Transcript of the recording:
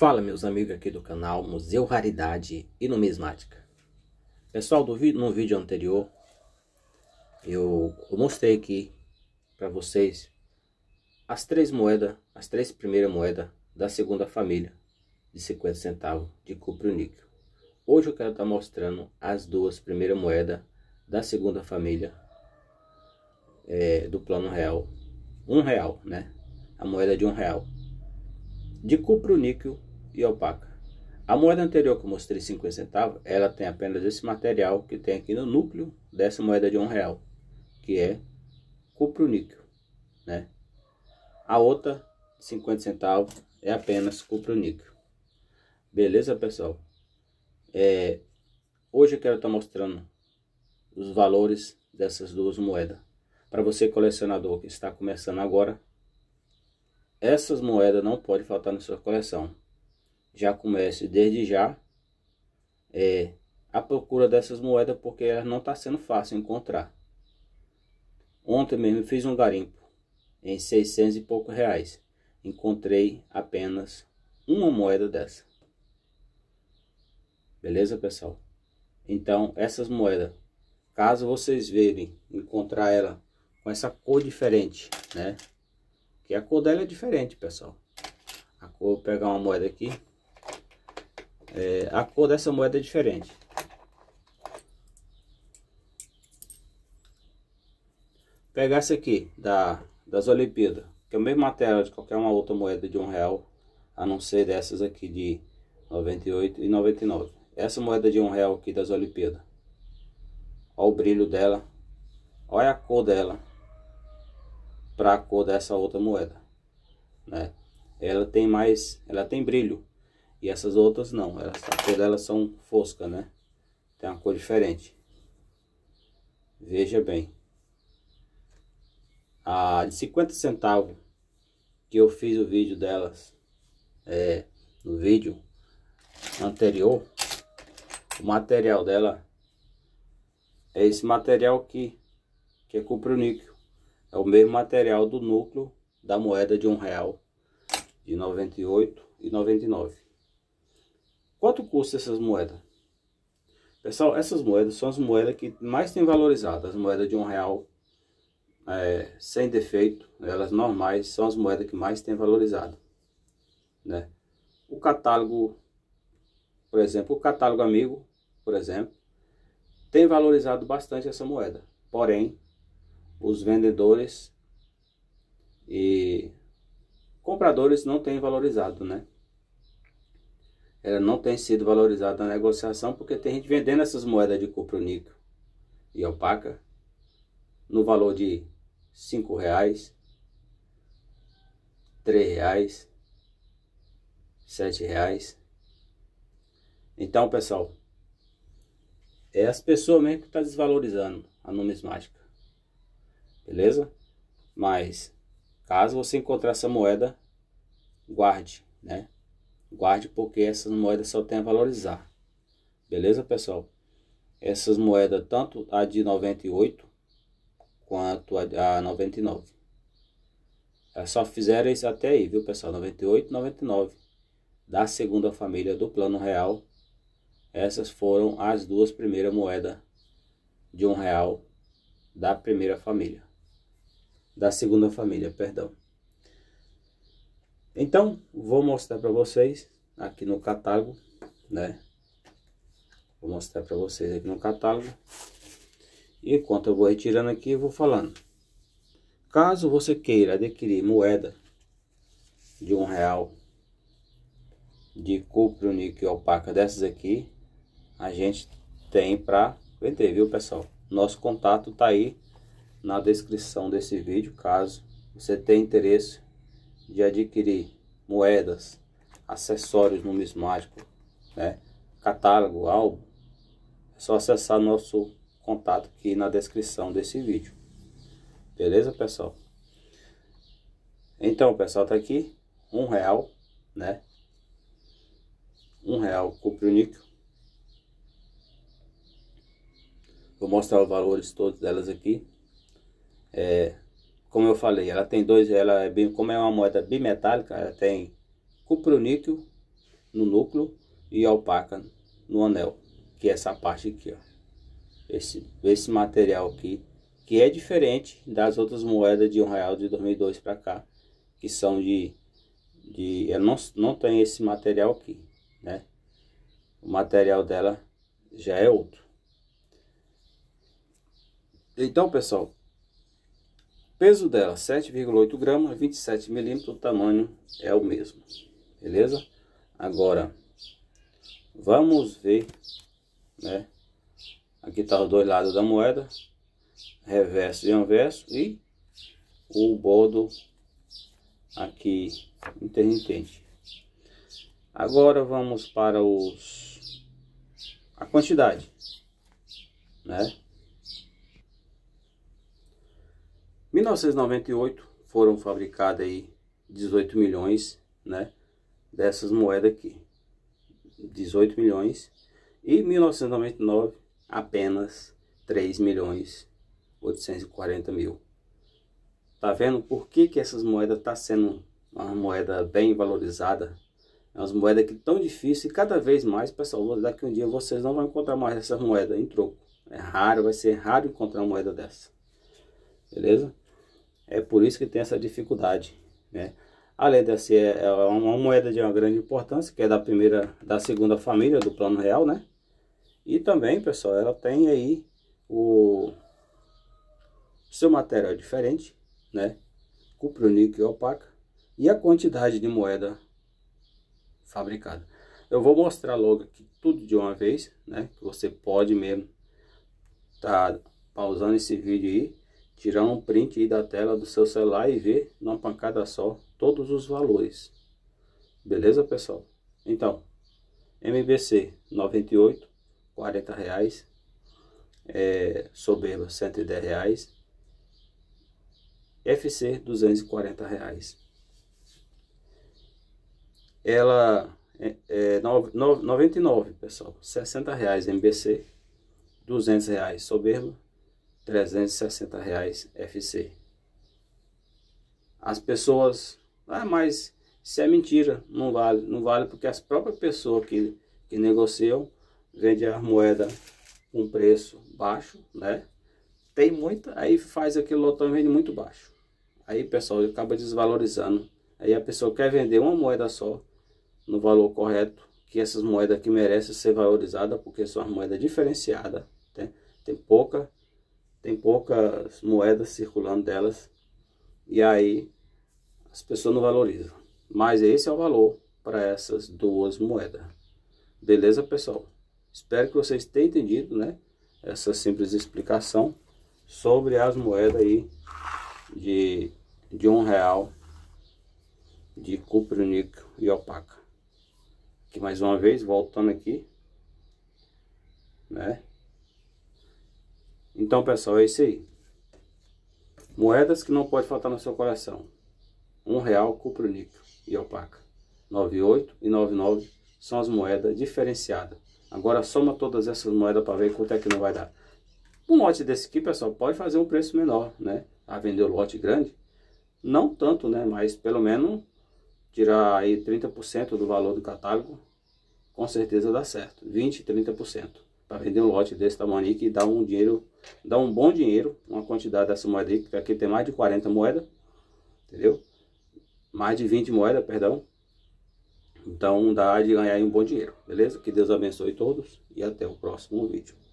Fala meus amigos aqui do canal Museu Raridade e Numismática Pessoal, do no vídeo anterior eu, eu mostrei aqui para vocês as três moedas, as três primeiras moedas da segunda família de 50 centavos de cupro níquel. Hoje eu quero estar tá mostrando as duas primeiras moedas da segunda família é, do plano real. Um real, né? A moeda de um real de cupro níquel e opaca. A moeda anterior que eu mostrei 50 centavos, ela tem apenas esse material que tem aqui no núcleo dessa moeda de um real, que é cupro níquel, né? A outra 50 centavos é apenas cupro níquel. Beleza, pessoal? É, hoje eu quero estar tá mostrando os valores dessas duas moedas. Para você colecionador que está começando agora, essas moedas não pode faltar na sua coleção já comece desde já é, a procura dessas moedas, porque elas não está sendo fácil encontrar. Ontem mesmo fiz um garimpo em 600 e pouco reais. Encontrei apenas uma moeda dessa. Beleza, pessoal? Então, essas moedas, caso vocês verem, encontrar ela com essa cor diferente, né? Que a cor dela é diferente, pessoal. A cor, vou pegar uma moeda aqui. É, a cor dessa moeda é diferente. Pegar essa aqui, da, das Olimpíadas, que é o mesmo material de qualquer uma outra moeda de um real, a não ser dessas aqui de 98 e 99. Essa moeda de um real aqui das Olimpíadas. Olha o brilho dela. Olha a cor dela. Para a cor dessa outra moeda. Né? Ela tem mais. Ela tem brilho. E essas outras não, elas, todas elas são fosca, né? Tem uma cor diferente. Veja bem. A de 50 centavos que eu fiz o vídeo delas é, no vídeo anterior, o material dela é esse material aqui, que é cupro-níquel. É o mesmo material do núcleo da moeda de um real de 98 e 99. Quanto custa essas moedas? Pessoal, essas moedas são as moedas que mais tem valorizado. As moedas de um real é, sem defeito, elas normais, são as moedas que mais tem valorizado. Né? O catálogo, por exemplo, o catálogo amigo, por exemplo, tem valorizado bastante essa moeda. Porém, os vendedores e compradores não têm valorizado, né? ela não tem sido valorizada na negociação porque tem gente vendendo essas moedas de níquel e alpaca no valor de cinco reais, três reais, sete reais. Então, pessoal, é as pessoas mesmo que tá desvalorizando a numismática, beleza? Mas caso você encontrar essa moeda, guarde, né? Guarde porque essas moedas só tem a valorizar. Beleza, pessoal? Essas moedas, tanto a de 98 quanto a, 99. é só fizeram isso até aí, viu, pessoal? 98 99. Da segunda família do Plano Real. Essas foram as duas primeiras moedas de um real da primeira família. Da segunda família, perdão. Então, vou mostrar para vocês aqui no catálogo, né? Vou mostrar para vocês aqui no catálogo. E enquanto eu vou retirando aqui, eu vou falando. Caso você queira adquirir moeda de um real de cupro, níquel opaca dessas aqui, a gente tem para vender, viu pessoal? Nosso contato tá aí na descrição desse vídeo, caso você tenha interesse de adquirir moedas, acessórios numismáticos, né? catálogo, álbum, é só acessar nosso contato aqui na descrição desse vídeo. Beleza, pessoal? Então, pessoal, tá aqui um real, né? Um real cupro níquel. Vou mostrar os valores todos delas aqui. É, como eu falei, ela tem dois, ela é bem, como é uma moeda bimetálica, ela tem cuproníquel no núcleo e alpaca no anel, que é essa parte aqui, ó. Esse, esse material aqui, que é diferente das outras moedas de um real de 2002 para cá, que são de, de ela não, não tem esse material aqui, né? O material dela já é outro. Então, pessoal, peso dela 7,8 gramas, 27 milímetros, o tamanho é o mesmo, beleza? Agora, vamos ver, né? Aqui tá os dois lados da moeda, reverso e anverso, e o bordo aqui intermitente. Agora vamos para os a quantidade, né? 1998 foram fabricadas aí 18 milhões, né, dessas moedas aqui. 18 milhões e 1999 apenas 3 milhões 840 mil. Tá vendo por que que essas moedas tá sendo uma moeda bem valorizada? É umas moedas que tão difícil e cada vez mais, pessoal, daqui um dia vocês não vão encontrar mais essas moedas em troco. É raro, vai ser raro encontrar uma moeda dessa. Beleza? É por isso que tem essa dificuldade, né? Além de ser é, é uma moeda de uma grande importância, que é da primeira, da segunda família do plano real, né? E também, pessoal, ela tem aí o seu material diferente, né? Cupro, níquel e opaca. E a quantidade de moeda fabricada. Eu vou mostrar logo aqui tudo de uma vez, né? Que você pode mesmo tá pausando esse vídeo aí tirar um print da tela do seu celular e ver numa pancada só todos os valores. Beleza, pessoal? Então, MBC 98, 40 reais. É, soberba 110 reais. FC 240 reais. Ela é, é no, no, 99, pessoal, 60 reais MBC, 200 reais soberba 360 reais FC. As pessoas, ah, mas isso é mentira, não vale, não vale porque as próprias pessoas que, que negociam vende a moeda com preço baixo, né? Tem muita, aí faz aquele lotão e vende muito baixo. Aí pessoal acaba desvalorizando. Aí a pessoa quer vender uma moeda só no valor correto, que essas moedas que merecem ser valorizadas porque são moedas diferenciadas, né? tem pouca tem poucas moedas circulando delas e aí as pessoas não valorizam. Mas esse é o valor para essas duas moedas. Beleza, pessoal? Espero que vocês tenham entendido, né? Essa simples explicação sobre as moedas aí de, de um real de cupro, níquel e opaca. Que mais uma vez, voltando aqui, né? Então, pessoal, é isso aí. Moedas que não pode faltar no seu coração. Um real, cupro níquel e opaca. 98 e 99 são as moedas diferenciadas. Agora soma todas essas moedas para ver quanto é que não vai dar. Um lote desse aqui, pessoal, pode fazer um preço menor, né? A vender o lote grande, não tanto, né? Mas pelo menos tirar aí 30% do valor do catálogo, com certeza dá certo. 20, 30% para vender um lote desse tamanho aí, que dá um dinheiro, dá um bom dinheiro, uma quantidade dessa moeda aí, que aqui tem mais de 40 moedas, entendeu? Mais de 20 moedas, perdão. Então dá de ganhar um bom dinheiro, beleza? Que Deus abençoe todos e até o próximo vídeo.